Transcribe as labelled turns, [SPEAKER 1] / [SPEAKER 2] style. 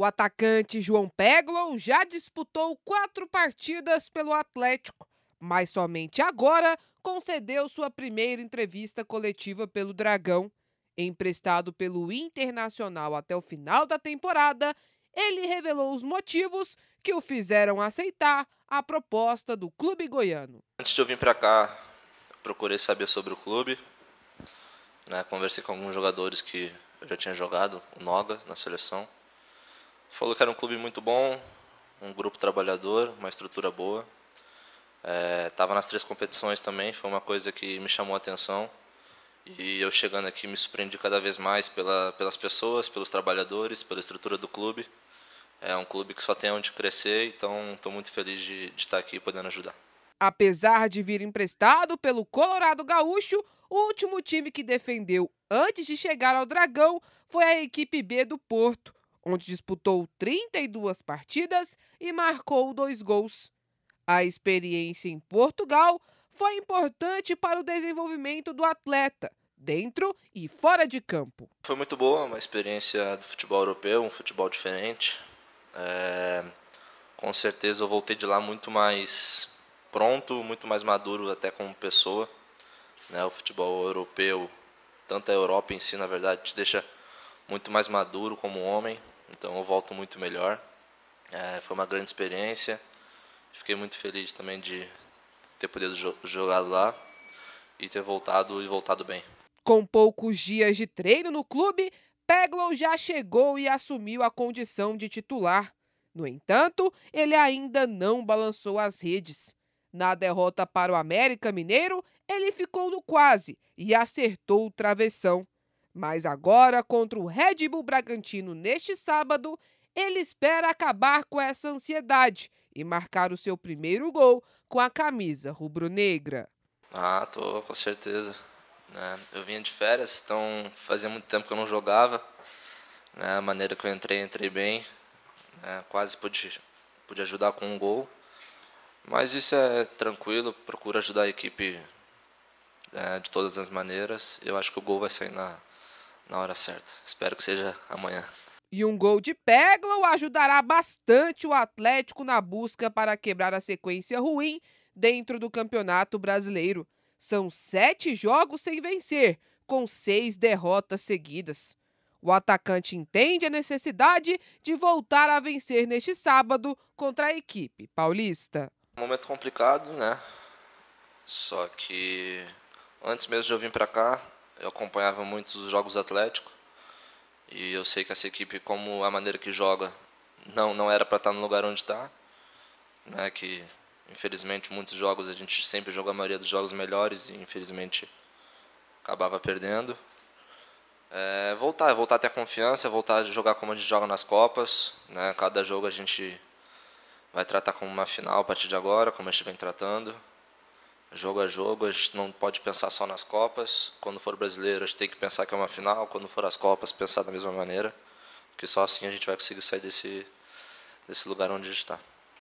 [SPEAKER 1] O atacante João Peglow já disputou quatro partidas pelo Atlético, mas somente agora concedeu sua primeira entrevista coletiva pelo Dragão. Emprestado pelo Internacional até o final da temporada, ele revelou os motivos que o fizeram aceitar a proposta do clube goiano.
[SPEAKER 2] Antes de eu vir para cá, procurei saber sobre o clube. Né, conversei com alguns jogadores que eu já tinha jogado, o Noga, na seleção Falou que era um clube muito bom, um grupo trabalhador, uma estrutura boa. Estava é, nas três competições também, foi uma coisa que me chamou a atenção. E eu chegando aqui me surpreendi cada vez mais pela, pelas pessoas, pelos trabalhadores, pela estrutura do clube. É um clube que só tem onde crescer, então estou muito feliz de, de estar aqui podendo ajudar.
[SPEAKER 1] Apesar de vir emprestado pelo Colorado Gaúcho, o último time que defendeu antes de chegar ao Dragão foi a equipe B do Porto onde disputou 32 partidas e marcou dois gols. A experiência em Portugal foi importante para o desenvolvimento do atleta, dentro e fora de campo.
[SPEAKER 2] Foi muito boa, uma experiência do futebol europeu, um futebol diferente. É, com certeza eu voltei de lá muito mais pronto, muito mais maduro até como pessoa. Né? O futebol europeu, tanto a Europa em si, na verdade, te deixa muito mais maduro como homem. Então eu volto muito melhor. É, foi uma grande experiência. Fiquei muito feliz também de ter podido jogar lá e ter voltado e voltado bem.
[SPEAKER 1] Com poucos dias de treino no clube, Peglow já chegou e assumiu a condição de titular. No entanto, ele ainda não balançou as redes. Na derrota para o América Mineiro, ele ficou no quase e acertou o travessão. Mas agora, contra o Red Bull Bragantino neste sábado, ele espera acabar com essa ansiedade e marcar o seu primeiro gol com a camisa rubro-negra.
[SPEAKER 2] Ah, tô com certeza. Né? Eu vinha de férias, então fazia muito tempo que eu não jogava. Né? A maneira que eu entrei, entrei bem. Né? Quase pude, pude ajudar com um gol. Mas isso é tranquilo, procuro ajudar a equipe é, de todas as maneiras. Eu acho que o gol vai sair na, na hora certa. Espero que seja amanhã.
[SPEAKER 1] E um gol de Peglow ajudará bastante o Atlético na busca para quebrar a sequência ruim dentro do Campeonato Brasileiro. São sete jogos sem vencer, com seis derrotas seguidas. O atacante entende a necessidade de voltar a vencer neste sábado contra a equipe paulista.
[SPEAKER 2] momento complicado, né? Só que antes mesmo de eu vir para cá, eu acompanhava muitos os jogos do Atlético e eu sei que essa equipe, como a maneira que joga, não não era para estar tá no lugar onde está, né? Que infelizmente muitos jogos a gente sempre jogou a maioria dos jogos melhores e infelizmente acabava perdendo. É, voltar, voltar a ter confiança, voltar a jogar como a gente joga nas Copas, né? Cada jogo a gente vai tratar como uma final a partir de agora, como a gente vem tratando jogo a jogo. A gente não pode pensar só nas Copas. Quando for brasileiro, a gente tem que pensar que é uma final. Quando for as Copas, pensar da mesma maneira. Porque só assim a gente vai conseguir sair desse, desse lugar onde a gente está.